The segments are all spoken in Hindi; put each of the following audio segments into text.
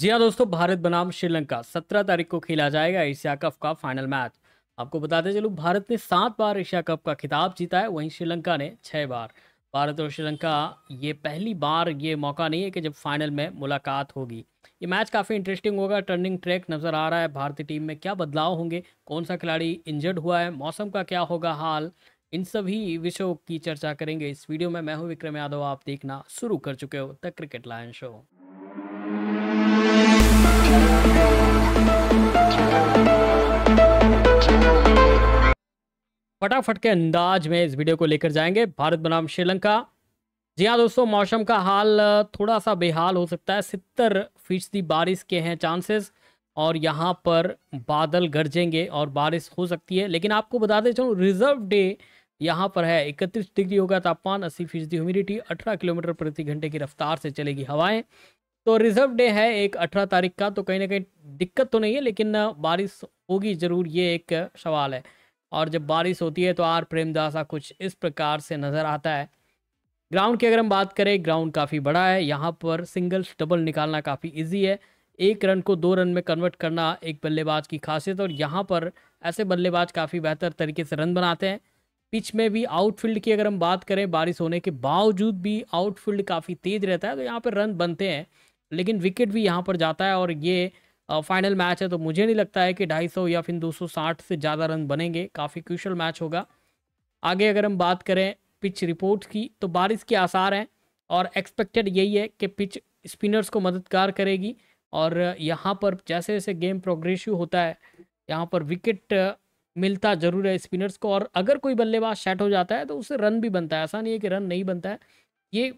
जी हाँ दोस्तों भारत बनाम श्रीलंका सत्रह तारीख को खेला जाएगा एशिया कप का फाइनल मैच आपको बताते चलो भारत ने सात बार एशिया कप का खिताब जीता है वहीं श्रीलंका ने छः बार भारत और श्रीलंका ये पहली बार ये मौका नहीं है कि जब फाइनल में मुलाकात होगी ये मैच काफ़ी इंटरेस्टिंग होगा टर्निंग ट्रैक नज़र आ रहा है भारतीय टीम में क्या बदलाव होंगे कौन सा खिलाड़ी इंजर्ड हुआ है मौसम का क्या होगा हाल इन सभी विषयों की चर्चा करेंगे इस वीडियो में मैं हूँ विक्रम यादव आप देखना शुरू कर चुके हो द क्रिकेट लाइन शो फटाफट के अंदाज में इस वीडियो को लेकर जाएंगे भारत बनाम श्रीलंका जी हाँ दोस्तों मौसम का हाल थोड़ा सा बेहाल हो सकता है सितर फीसदी बारिश के हैं चांसेस और यहाँ पर बादल गरजेंगे और बारिश हो सकती है लेकिन आपको बताते चलूँ रिजर्व डे यहाँ पर है इकतीस डिग्री होगा तापमान अस्सी फीसदी ह्यूमिडिटी अठारह किलोमीटर प्रति घंटे की रफ्तार से चलेगी हवाएं तो रिजर्व डे है एक अठारह तारीख का तो कहीं ना कहीं दिक्कत तो नहीं है लेकिन बारिश होगी ज़रूर ये एक सवाल है और जब बारिश होती है तो आर प्रेमदासा कुछ इस प्रकार से नज़र आता है ग्राउंड की अगर हम बात करें ग्राउंड काफ़ी बड़ा है यहाँ पर सिंगल्स डबल निकालना काफ़ी इजी है एक रन को दो रन में कन्वर्ट करना एक बल्लेबाज की खासियत और यहाँ पर ऐसे बल्लेबाज काफ़ी बेहतर तरीके से रन बनाते हैं पिच में भी आउटफील्ड की अगर हम बात करें बारिश होने के बावजूद भी आउटफील्ड काफ़ी तेज़ रहता है तो यहाँ पर रन बनते हैं लेकिन विकेट भी यहाँ पर जाता है और ये फाइनल मैच है तो मुझे नहीं लगता है कि 250 या फिर 260 से ज़्यादा रन बनेंगे काफ़ी क्यूशल मैच होगा आगे अगर हम बात करें पिच रिपोर्ट की तो बारिश के आसार हैं और एक्सपेक्टेड यही है कि पिच स्पिनर्स को मददगार करेगी और यहाँ पर जैसे जैसे गेम प्रोग्रेसिव होता है यहाँ पर विकेट मिलता जरूर है स्पिनर्स को और अगर कोई बल्लेबाज सेट हो जाता है तो उससे रन भी बनता है ऐसा नहीं है कि रन नहीं बनता है ये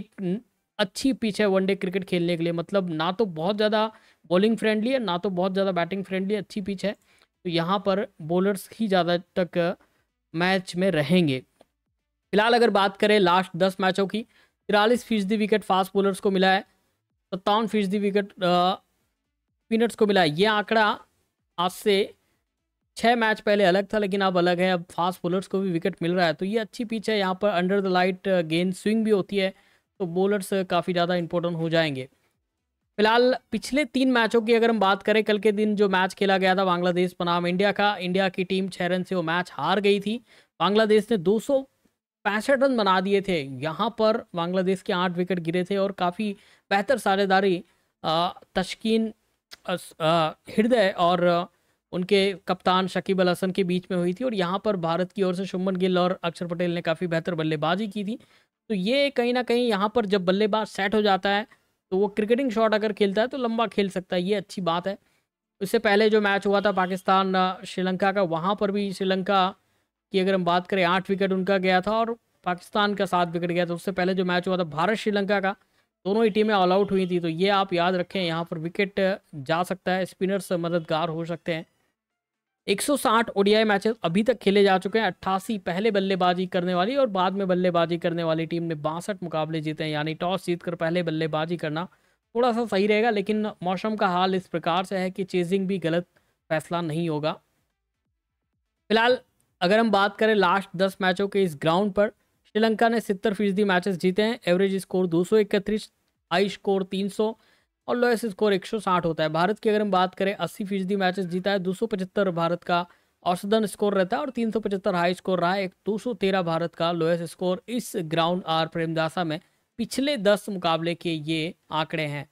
एक अच्छी पिच है वनडे क्रिकेट खेलने के लिए मतलब ना तो बहुत ज़्यादा बॉलिंग फ्रेंडली है ना तो बहुत ज़्यादा बैटिंग फ्रेंडली अच्छी पिच है तो यहाँ पर बॉलर्स ही ज़्यादा तक मैच में रहेंगे फिलहाल अगर बात करें लास्ट दस मैचों की तिरालीस फीसदी विकेट फास्ट बॉलर्स को मिला है सत्तावन फीसदी विकेट स्पिनर्स को मिला है ये आंकड़ा आज से छः मैच पहले अलग था लेकिन अब अलग है अब फास्ट बॉलर्स को भी विकेट मिल रहा है तो ये अच्छी पिच है यहाँ पर अंडर द लाइट गेंद स्विंग भी होती है तो बॉलर्स काफ़ी ज़्यादा इंपॉर्टेंट हो जाएंगे फिलहाल पिछले तीन मैचों की अगर हम बात करें कल के दिन जो मैच खेला गया था बांग्लादेश बनाम इंडिया का इंडिया की टीम छः रन से वो मैच हार गई थी बांग्लादेश ने दो पैंसठ रन बना दिए थे यहाँ पर बांग्लादेश के आठ विकेट गिरे थे और काफ़ी बेहतर साझेदारी तशकीन हृदय और उनके कप्तान शकीब अल हसन के बीच में हुई थी और यहाँ पर भारत की ओर से शुभमन गिल और अक्षर पटेल ने काफ़ी बेहतर बल्लेबाजी की थी तो ये कहीं ना कहीं यहाँ पर जब बल्लेबाज सेट हो जाता है तो वो क्रिकेटिंग शॉट अगर खेलता है तो लंबा खेल सकता है ये अच्छी बात है इससे पहले जो मैच हुआ था पाकिस्तान श्रीलंका का वहाँ पर भी श्रीलंका की अगर हम बात करें आठ विकेट उनका गया था और पाकिस्तान का सात विकेट गया था उससे पहले जो मैच हुआ था भारत श्रीलंका का दोनों ही टीमें ऑल आउट हुई थी तो ये आप याद रखें यहाँ पर विकेट जा सकता है स्पिनर्स मददगार हो सकते हैं 160 ओडीआई मैचेस अभी तक खेले जा चुके हैं अट्ठासी पहले बल्लेबाजी करने वाली और बाद में बल्लेबाजी करने वाली टीम ने बासठ मुकाबले जीते हैं यानी टॉस जीतकर पहले बल्लेबाजी करना थोड़ा सा सही रहेगा लेकिन मौसम का हाल इस प्रकार से है कि चेजिंग भी गलत फैसला नहीं होगा फिलहाल अगर हम बात करें लास्ट दस मैचों के इस ग्राउंड पर श्रीलंका ने सितर फीसदी मैचेस जीते हैं एवरेज स्कोर दो सौ इकतीस हाई स्कोर तीन सौ और लोएस्ट स्कोर 160 होता है भारत की अगर हम बात करें अस्सी फीसदी मैचेस जीता है दो भारत का औसतन स्कोर रहता है और तीन हाई स्कोर रहा है एक 213 भारत का लोएस्ट स्कोर इस ग्राउंड आर प्रेमदासा में पिछले दस मुकाबले के ये आंकड़े हैं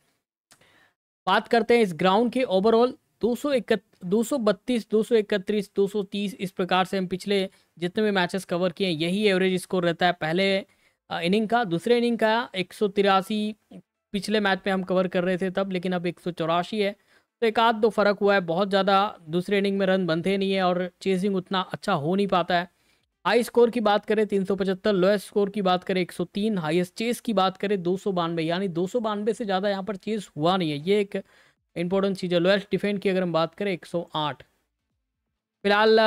बात करते हैं इस ग्राउंड के ओवरऑल दो सौ बत्तीस दो सौ इकतीस दो सौ तीस इस प्रकार से हम पिछले जितने भी मैचेस कवर किए हैं यही एवरेज स्कोर रहता है पहले इनिंग का दूसरे इनिंग का एक सौ तिरासी पिछले मैच में हम कवर कर रहे थे तब लेकिन अब एक है तो एक आध दो फ़र्क हुआ है बहुत ज़्यादा दूसरे इनिंग में रन बनते नहीं है और चेजिंग उतना अच्छा हो नहीं पाता है हाई स्कोर की बात करें तीन सौ पचहत्तर लोएस्ट स्कोर की बात करें एक सौ तीन हाइस्ट चेस की बात करें दो सौ बानवे यानी दो सौ बानवे से ज़्यादा यहाँ पर चेस हुआ नहीं है ये एक इंपॉर्टेंट चीज़ है लोएस्ट डिफेंड की अगर हम बात करें एक सौ आठ फिलहाल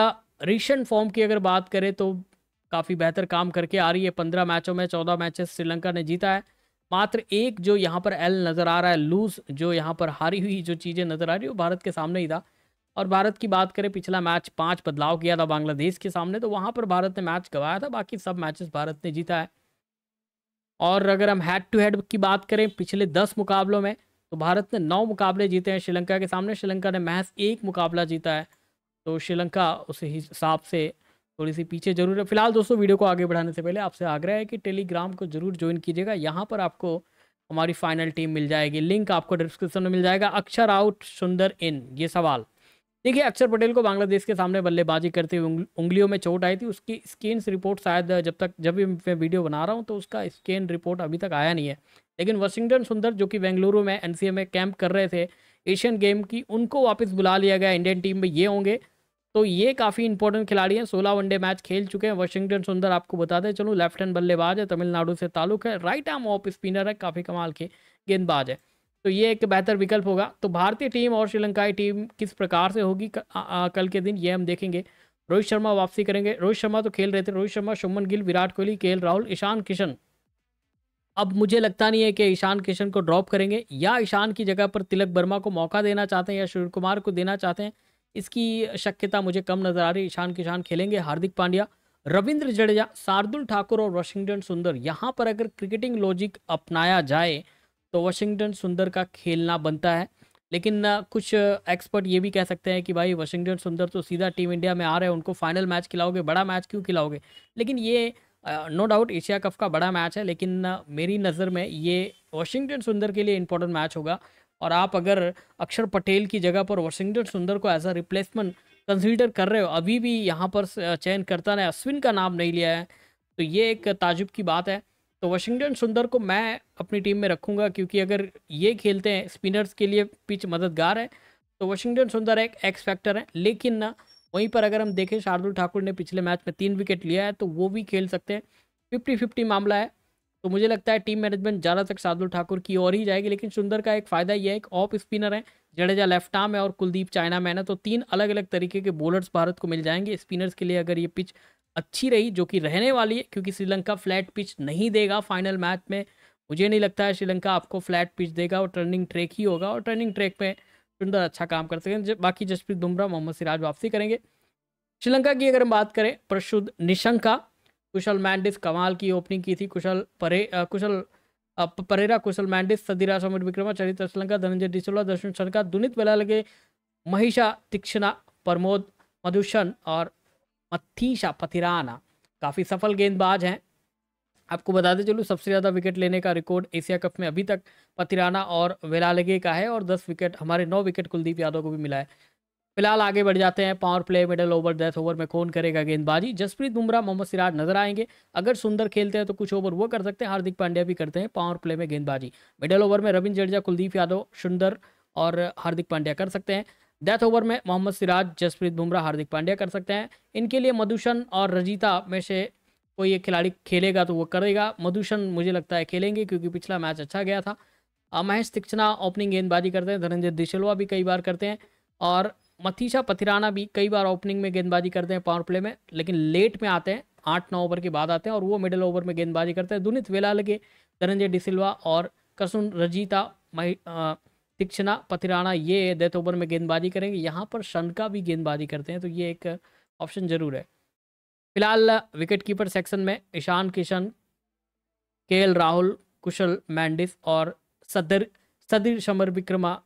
रिसेंट फॉर्म की अगर बात करें तो काफ़ी बेहतर काम करके आ रही है पंद्रह मैचों में चौदह मैचेस श्रीलंका ने जीता है मात्र एक जो यहाँ पर एल नज़र आ रहा है लूज जो यहाँ पर हारी हुई जो चीज़ें नज़र आ रही वो भारत के सामने ही था और भारत की बात करें पिछला मैच पाँच बदलाव किया था बांग्लादेश के सामने तो वहाँ पर भारत ने मैच गंवाया था बाकी सब मैचेस भारत ने जीता है और अगर हम हेड टू हेड की बात करें पिछले दस मुकाबलों में तो भारत ने नौ मुकाबले जीते हैं श्रीलंका के सामने श्रीलंका ने महज एक मुकाबला जीता है तो श्रीलंका उस हिसाब से थोड़ी सी पीछे जरूर है फिलहाल दोस्तों वीडियो को आगे बढ़ाने से पहले आपसे आग्रह है कि टेलीग्राम को जरूर ज्वाइन कीजिएगा यहाँ पर आपको हमारी फाइनल टीम मिल जाएगी लिंक आपको डिस्क्रिप्शन में मिल जाएगा अक्षर आउट सुंदर इन ये सवाल देखिए अक्षर पटेल को बांग्लादेश के सामने बल्लेबाजी करते हुए उंगलियों में चोट आई थी उसकी स्कैन रिपोर्ट शायद जब तक जब भी मैं वीडियो बना रहा हूँ तो उसका स्कैन रिपोर्ट अभी तक आया नहीं है लेकिन वाशिंगटन सुंदर जो कि बेंगलुरु में एन में कैंप कर रहे थे एशियन गेम की उनको वापस बुला लिया गया इंडियन टीम में ये होंगे तो ये काफ़ी इंपॉर्टेंट खिलाड़ी हैं सोलह वनडे मैच खेल चुके हैं वाशिंगटन सुंदर आपको बता दें चलो लेफ्ट हैंड बल्लेबाज है तमिलनाडु से ताल्लुक है राइट आर्म ऑफ स्पिनर है काफ़ी कमाल के गेंदबाज है तो ये एक बेहतर विकल्प होगा तो भारतीय टीम और श्रीलंकाई टीम किस प्रकार से होगी कल के दिन ये हम देखेंगे रोहित शर्मा वापसी करेंगे रोहित शर्मा तो खेल रहे थे रोहित शर्मा शुभन गिल विराट कोहली के राहुल ईशान किशन अब मुझे लगता नहीं है कि ईशान किशन को ड्रॉप करेंगे या ईशान की जगह पर तिलक वर्मा को मौका देना चाहते हैं या सूर्य कुमार को देना चाहते हैं इसकी शक्यता मुझे कम नजर आ रही ईशान किशान खेलेंगे हार्दिक पांड्या रविंद्र जडेजा शार्दुल ठाकुर और वाशिंगटन सुंदर यहाँ पर अगर क्रिकेटिंग लॉजिक अपनाया जाए तो वाशिंगटन सुंदर का खेलना बनता है लेकिन कुछ एक्सपर्ट ये भी कह सकते हैं कि भाई वाशिंगटन सुंदर तो सीधा टीम इंडिया में आ रहे हैं उनको फाइनल मैच खिलाओगे बड़ा मैच क्यों खिलाओगे लेकिन ये नो डाउट एशिया कप का बड़ा मैच है लेकिन मेरी नज़र में ये वाशिंगटन सुंदर के लिए इंपॉर्टेंट मैच होगा और आप अगर अक्षर पटेल की जगह पर वाशिंगटन सुंदर को एज अ रिप्लेसमेंट कंसीडर कर रहे हो अभी भी यहाँ पर चयन करता ने अश्विन का नाम नहीं लिया है तो ये एक ताजुब की बात है तो वॉशिंगटन सुंदर को मैं अपनी टीम में रखूँगा क्योंकि अगर ये खेलते हैं स्पिनर्स के लिए पिच मददगार है तो वॉशिंगटन सुंदर एक एक्स फैक्टर है लेकिन ना वहीं पर अगर हम देखें शार्दुल ठाकुर ने पिछले मैच में तीन विकेट लिया है तो वो भी खेल सकते हैं फिफ्टी फिफ्टी मामला है तो मुझे लगता है टीम मैनेजमेंट ज़्यादा तक शार्दुल ठाकुर की ओर ही जाएगी लेकिन सुंदर का एक फ़ायदा यह है कि ऑफ स्पिनर है जडेजा लेफ्ट आर्म है और कुलदीप चाइना मैन है तो तीन अलग अलग तरीके के बॉलर्स भारत को मिल जाएंगे स्पिनर्स के लिए अगर ये पिच अच्छी रही जो कि रहने वाली है क्योंकि श्रीलंका फ्लैट पिच नहीं देगा फाइनल मैच में मुझे नहीं लगता है श्रीलंका आपको फ्लैट पिच देगा और टर्निंग ट्रैक ही होगा और टर्निंग ट्रैक में सुंदर अच्छा काम कर सकेंगे बाकी जसप्रीत बुमराह मोहम्मद सिराज वापसी करेंगे श्रीलंका की अगर हम बात करें प्रशुद्ध निशंका कुशल मैंडिस कमाल की ओपनिंग की थी कुशल परे आ, कुशल परेरा कुशल मैंडिस सदीराज विक्रमा विक्रमाचार्य श्रीलंका धनंजय डिसोला दर्शन शनका दुनित बेला लगे महिषा तीक्षणा प्रमोद मधुषण और मथीशा पथिराना काफ़ी सफल गेंदबाज हैं आपको बताते चलो सबसे ज़्यादा विकेट लेने का रिकॉर्ड एशिया कप में अभी तक पथिराना और वेलालगे का है और दस विकेट हमारे नौ विकेट कुलदीप यादव को भी मिला है फिलहाल आगे बढ़ जाते हैं power play middle over death over में कौन करेगा गेंदबाजी जसप्रीत बुमराह मोहम्मद सिराज नजर आएंगे अगर सुंदर खेलते हैं तो कुछ ओवर वो कर सकते हैं हार्दिक पांड्या भी करते हैं पावर प्ले में गेंदबाजी मिडल ओवर में रविंद्र जडेजा कुलदीप यादव सुंदर और हार्दिक पांड्या कर सकते हैं डेथ ओवर में मोहम्मद सिराज जसप्रीत बुमराह हार्दिक पांड्या कर सकते हैं इनके लिए मधुसन और रजीता में से कोई एक खिलाड़ी खेलेगा तो वो करेगा मधुसन मुझे लगता है खेलेंगे क्योंकि पिछला मैच अच्छा गया था महेश तिक्षणा ओपनिंग गेंदबाजी करते हैं धनंजय दिशलवा भी कई बार करते हैं और मथीशा पथिराना भी कई बार ओपनिंग में गेंदबाजी करते हैं पावर प्ले में लेकिन लेट में आते हैं आठ नौ ओवर के बाद आते हैं और वो मिडल ओवर में गेंदबाजी करते हैं दुनित वेलाल के धनंजय डिसिल्वा और कसुन रजीता मही तीक्षणा पथिराना ये डेथ ओवर में गेंदबाजी करेंगे यहाँ पर शनका भी गेंदबाजी करते हैं तो ये एक ऑप्शन ज़रूर है फिलहाल विकेट कीपर सेक्शन में ईशान किशन के राहुल कुशल मैंडिस और सदर सदर शमर विक्रमा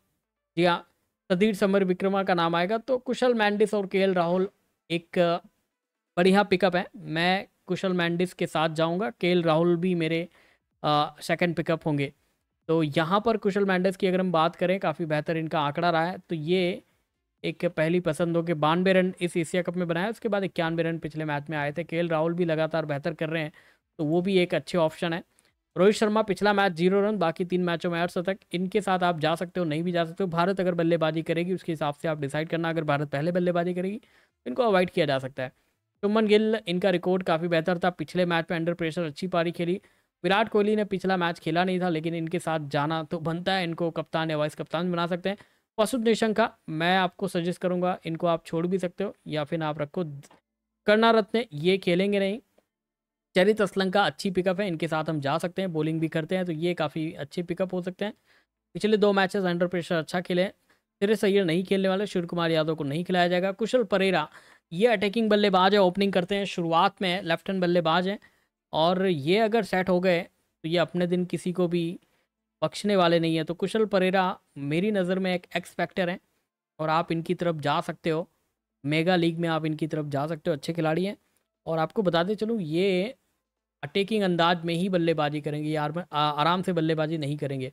जी हाँ सदीर समर विक्रमा का नाम आएगा तो कुशल मैंडिस और के राहुल एक बढ़िया पिकअप है मैं कुशल मैंडिस के साथ जाऊंगा के राहुल भी मेरे सेकंड पिकअप होंगे तो यहाँ पर कुशल मैंडिस की अगर हम बात करें काफ़ी बेहतर इनका आंकड़ा रहा है तो ये एक पहली पसंद हो कि बानवे रन इस एशिया कप में बनाया उसके बाद इक्यानवे रन पिछले मैच में आए थे के राहुल भी लगातार बेहतर कर रहे हैं तो वो भी एक अच्छे ऑप्शन है रोहित शर्मा पिछला मैच जीरो रन बाकी तीन मैचों में आठ शतक इनके साथ आप जा सकते हो नहीं भी जा सकते हो भारत अगर बल्लेबाजी करेगी उसके हिसाब से आप डिसाइड करना अगर भारत पहले बल्लेबाजी करेगी तो इनको अवॉइड किया जा सकता है चुमन गिल इनका रिकॉर्ड काफ़ी बेहतर था पिछले मैच में अंडर प्रेशर अच्छी पारी खेली विराट कोहली ने पिछला मैच खेला नहीं था लेकिन इनके साथ जाना तो बनता है इनको कप्तान या वाइस कप्तान बना सकते हैं वसुद निशंका मैं आपको सजेस्ट करूंगा इनको आप छोड़ भी सकते हो या फिर आप रखो करना रत्न ये खेलेंगे नहीं चरित असलंका अच्छी पिकअप है इनके साथ हम जा सकते हैं बॉलिंग भी करते हैं तो ये काफ़ी अच्छे पिकअप हो सकते हैं पिछले दो मैचेस अंडर प्रेशर अच्छा खेले सिरस सैयद नहीं खेलने वाले शिव कुमार यादव को नहीं खिलाया जाएगा कुशल परेरा ये अटैकिंग बल्लेबाज है ओपनिंग करते हैं शुरुआत में लेफ्ट हैंड बल्लेबाज हैं और ये अगर सेट हो गए तो ये अपने दिन किसी को भी बख्शने वाले नहीं है तो कुशल परेरा मेरी नज़र में एक एक्सपैक्टर हैं और आप इनकी तरफ जा सकते हो मेगा लीग में आप इनकी तरफ जा सकते हो अच्छे खिलाड़ी हैं और आपको बताते चलूँ ये अटैकिंग अंदाज में ही बल्लेबाजी करेंगे यार आराम से बल्लेबाजी नहीं करेंगे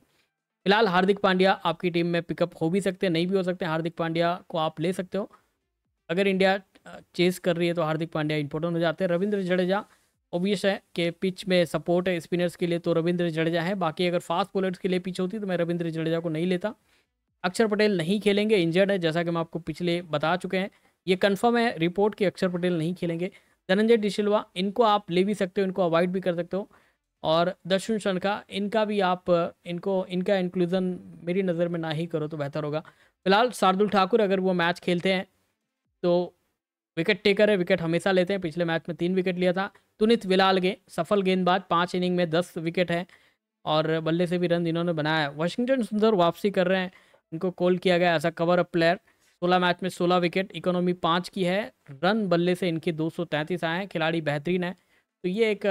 फिलहाल हार्दिक पांड्या आपकी टीम में पिकअप हो भी सकते हैं नहीं भी हो सकते हार्दिक पांड्या को आप ले सकते हो अगर इंडिया चेस कर रही है तो हार्दिक पांड्या इंपॉर्टेंट हो जाते हैं रविंद्र जडेजा ओबियस है कि पिच में सपोर्ट है स्पिनर्स के लिए तो रविंद्र जडेजा है बाकी अगर फास्ट बॉलर्स के लिए पिच होती तो मैं रविंद्र जडेजा को नहीं लेता अक्षर पटेल नहीं खेलेंगे इंजर्ड है जैसा कि हम आपको पिछले बता चुके हैं ये कन्फर्म है रिपोर्ट कि अक्षर पटेल नहीं खेलेंगे धनंजय डिशिलवा इनको आप ले भी सकते हो इनको अवॉइड भी कर सकते हो और दर्शन शनखा इनका भी आप इनको इनका इंक्लूज़न मेरी नज़र में ना ही करो तो बेहतर होगा फिलहाल शार्दुल ठाकुर अगर वो मैच खेलते हैं तो विकेट टेकर है विकेट हमेशा लेते हैं पिछले मैच में तीन विकेट लिया था तुनित विलाल गे सफल गेंदबाज पाँच इनिंग में दस विकेट है और बल्ले से भी रन इन्होंने बनाया है वाशिंगटन सुंदर वापसी कर रहे हैं इनको कॉल किया गया ऐसा कवर अप प्लेयर सोलह मैच में सोलह विकेट इकोनॉमी पाँच की है रन बल्ले से इनके दो आए हैं खिलाड़ी बेहतरीन है तो ये एक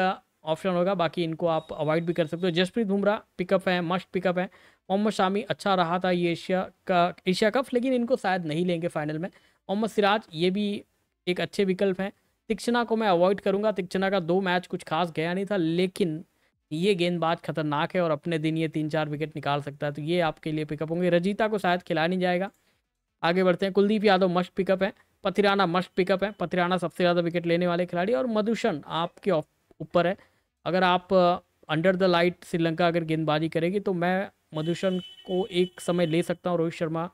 ऑप्शन होगा बाकी इनको आप अवॉइड भी कर सकते हो जसप्रीत बुमराह पिकअप है मस्ट पिकअप है मोहम्मद शामी अच्छा रहा था ये एशिया का एशिया कप लेकिन इनको शायद नहीं लेंगे फाइनल में मोहम्मद सिराज ये भी एक अच्छे विकल्प हैं तिक्षणा को मैं अवॉइड करूंगा तिक्षणा का दो मैच कुछ खास गया नहीं था लेकिन ये गेंदबाज खतरनाक है और अपने दिन ये तीन चार विकेट निकाल सकता है तो ये आपके लिए पिकअप होंगे रजीता को शायद खिला नहीं जाएगा आगे बढ़ते हैं कुलदीप यादव मस्ट पिकअप है पथिराना मस्ट पिकअप है पथिराना सबसे ज़्यादा विकेट लेने वाले खिलाड़ी और मधुषण आपके ऊपर है अगर आप अंडर द लाइट श्रीलंका अगर गेंदबाजी करेगी तो मैं मधुषण को एक समय ले सकता हूँ रोहित शर्मा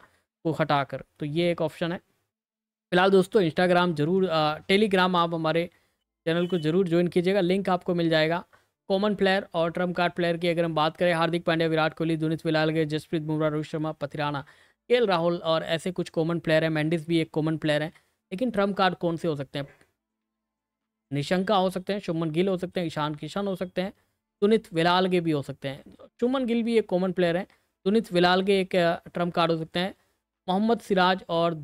को हटाकर तो ये एक ऑप्शन है फिलहाल दोस्तों इंस्टाग्राम जरूर टेलीग्राम आप हमारे चैनल को जरूर ज्वाइन कीजिएगा लिंक आपको मिल जाएगा कॉमन प्लेयर और ट्रम्प कार्ड प्लेयर की अगर हम बात करें हार्दिक पांड्या विराट कोहली दुनित गए जसप्रीत बुमराह रोहित शर्मा पथिराना के राहुल और ऐसे कुछ कॉमन प्लेयर हैं मैंडिस भी एक कॉमन प्लेयर है लेकिन ट्रम्प कार्ड कौन से हो सकते हैं निशंका हो सकते हैं शुमन गिल हो सकते हैं ईशान किशन हो सकते हैं सुनित विलालगे भी हो सकते हैं शुमन गिल भी एक कॉमन प्लेयर है सुनित विलालगे एक ट्रम्प कार्ड हो सकते हैं मोहम्मद सिराज और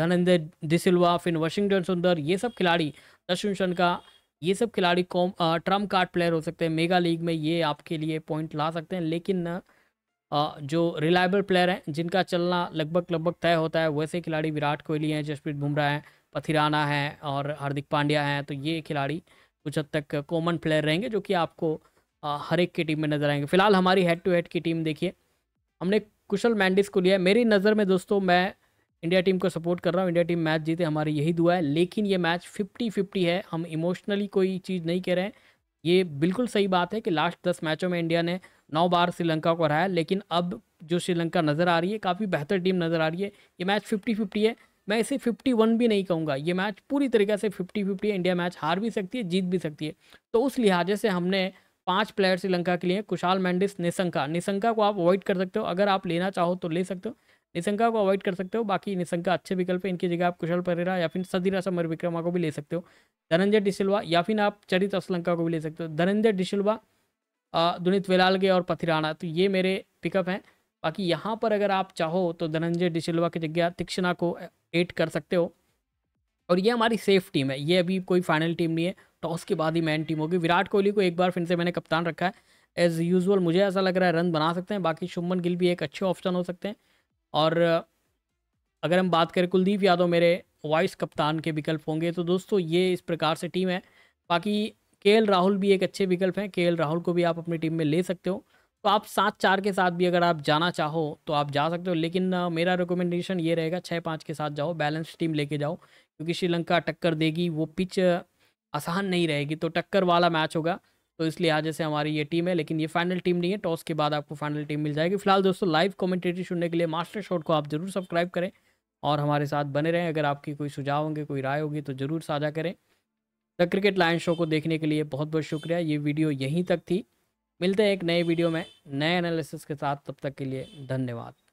धनंजय डिसिल्वा फिन वाशिंगटन सुंदर ये सब खिलाड़ी दर्शन शन का ये सब खिलाड़ी कॉम ट्रम्प कार्ड प्लेयर हो सकते हैं मेगा लीग में ये आपके लिए पॉइंट ला सकते हैं लेकिन जो रिलायबल प्लेयर हैं जिनका चलना लगभग लगभग तय होता है वैसे खिलाड़ी विराट कोहली हैं जसप्रीत बुमराह हैं पथिराना हैं और हार्दिक पांड्या हैं तो ये खिलाड़ी कुछ हद तक कॉमन प्लेयर रहेंगे जो कि आपको हर एक की टीम में नजर आएंगे फिलहाल हमारी हेड टू हेड की टीम देखिए हमने कुशल मैंडिस को लिया मेरी नज़र में दोस्तों मैं इंडिया टीम को सपोर्ट कर रहा हूँ इंडिया टीम मैच जीते हमारी यही दुआ है लेकिन ये मैच फिफ्टी फिफ्टी है हम इमोशनली कोई चीज़ नहीं कह रहे हैं ये बिल्कुल सही बात है कि लास्ट दस मैचों में इंडिया ने नौ बार श्रीलंका को हराया लेकिन अब जो श्रीलंका नज़र आ रही है काफ़ी बेहतर टीम नज़र आ रही है ये मैच फिफ्टी फिफ्टी है मैं इसे फिफ्टी वन भी नहीं कहूँगा ये मैच पूरी तरीके से फिफ्टी फिफ्टी है इंडिया मैच हार भी सकती है जीत भी सकती है तो उस लिहाजे से हमने पांच प्लेयर श्रीलंका के लिए कुशाल मैंडिस निशंका निशंका को आप अवॉइड कर सकते हो अगर आप लेना चाहो तो ले सकते हो निशंका को अवॉइड कर सकते हो बाकी निशंका अच्छे विकल्प है इनकी जगह आप कुशल परेरा या फिर सदीरा समर विक्रमा को भी ले सकते हो धनंजय डिसिल्वा या फिर आप चरित असलंका को भी ले सकते हो धनंजय डिसिल्वा दुनित वेलालगे और पथिराना तो ये मेरे पिकअप हैं बाकी यहाँ पर अगर आप चाहो तो धनंजय डिसिल्वा की जगह तिक्षणा को एड कर सकते हो और ये हमारी सेफ टीम है ये अभी कोई फाइनल टीम नहीं है टॉस तो के बाद ही मैन टीम होगी विराट कोहली को एक बार फिर से मैंने कप्तान रखा है एज़ यूजल मुझे ऐसा लग रहा है रन बना सकते हैं बाकी शुभमन गिल भी एक अच्छे ऑप्शन हो सकते हैं और अगर हम बात करें कुलदीप यादव मेरे वाइस कप्तान के विकल्प होंगे तो दोस्तों ये इस प्रकार से टीम है बाकी के राहुल भी एक अच्छे विकल्प हैं के राहुल को भी आप अपनी टीम में ले सकते हो तो आप सात चार के साथ भी अगर आप जाना चाहो तो आप जा सकते हो लेकिन मेरा रिकमेंडेशन ये रहेगा छः पाँच के साथ जाओ बैलेंस टीम लेके जाओ क्योंकि श्रीलंका टक्कर देगी वो पिच आसान नहीं रहेगी तो टक्कर वाला मैच होगा तो इसलिए आज से हमारी ये टीम है लेकिन ये फाइनल टीम नहीं है टॉस के बाद आपको फाइनल टीम मिल जाएगी फिलहाल दोस्तों लाइव कॉमेंट्रेटरी सुनने के लिए मास्टर शॉट को आप जरूर सब्सक्राइब करें और हमारे साथ बने रहें अगर आपकी कोई सुझाव होंगे कोई राय होगी तो ज़रूर साझा करें द क्रिकेट लाइन शो को देखने के लिए बहुत बहुत शुक्रिया ये वीडियो यहीं तक थी मिलते हैं एक नए वीडियो में नए एनालिसिस के साथ तब तक के लिए धन्यवाद